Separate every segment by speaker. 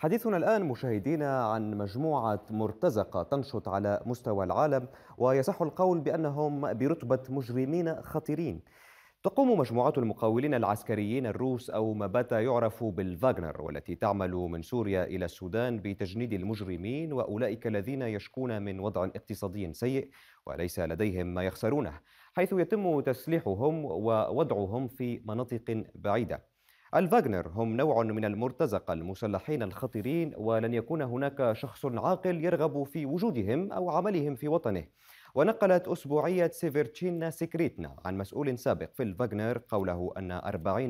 Speaker 1: حديثنا الآن مشاهدينا عن مجموعة مرتزقة تنشط على مستوى العالم ويصح القول بأنهم برتبة مجرمين خطيرين تقوم مجموعة المقاولين العسكريين الروس أو ما بات يعرف بالفاغنر والتي تعمل من سوريا إلى السودان بتجنيد المجرمين وأولئك الذين يشكون من وضع اقتصادي سيء وليس لديهم ما يخسرونه حيث يتم تسليحهم ووضعهم في مناطق بعيدة الفاغنر هم نوع من المرتزقة المسلحين الخطيرين ولن يكون هناك شخص عاقل يرغب في وجودهم أو عملهم في وطنه ونقلت أسبوعية سيفيرتشينا سكريتنا عن مسؤول سابق في الفاغنر قوله أن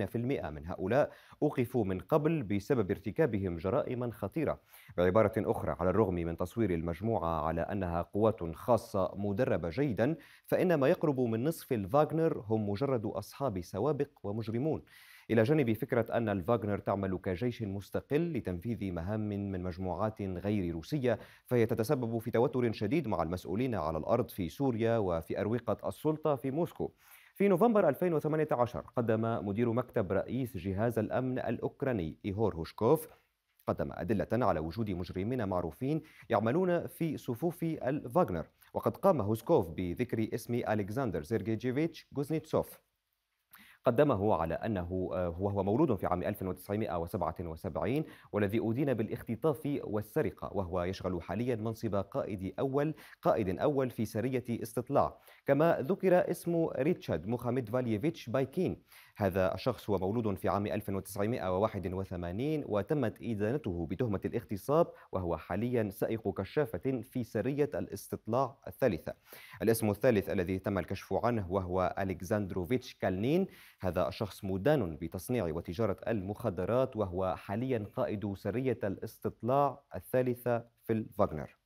Speaker 1: 40% من هؤلاء أوقفوا من قبل بسبب ارتكابهم جرائم خطيرة بعبارة أخرى على الرغم من تصوير المجموعة على أنها قوات خاصة مدربة جيدا فإن ما يقرب من نصف الفاغنر هم مجرد أصحاب سوابق ومجرمون إلى جانب فكرة أن الفاغنر تعمل كجيش مستقل لتنفيذ مهام من مجموعات غير روسية فهي تتسبب في توتر شديد مع المسؤولين على الأرض في سوريا وفي أروقة السلطة في موسكو في نوفمبر 2018 قدم مدير مكتب رئيس جهاز الأمن الأوكراني إيهور هوشكوف قدم أدلة على وجود مجرمين معروفين يعملون في صفوف الفاغنر وقد قام هوسكوف بذكر اسم ألكسندر سيرجيجيفيتش غوزنيتسوف قدمه على أنه آه، وهو مولود في عام 1977 والذي أدين بالاختطاف والسرقة وهو يشغل حاليا منصب قائد أول قائد أول في سرية استطلاع كما ذكر اسم ريتشارد موخاميد فاليفيتش بايكين هذا الشخص هو مولود في عام 1981 وتمت إدانته بتهمة الاغتصاب وهو حاليا سائق كشافة في سرية الاستطلاع الثالثة الاسم الثالث الذي تم الكشف عنه وهو ألكساندروفيتش كالنين هذا الشخص مدان بتصنيع وتجارة المخدرات وهو حاليا قائد سرية الاستطلاع الثالثة في الفاغنر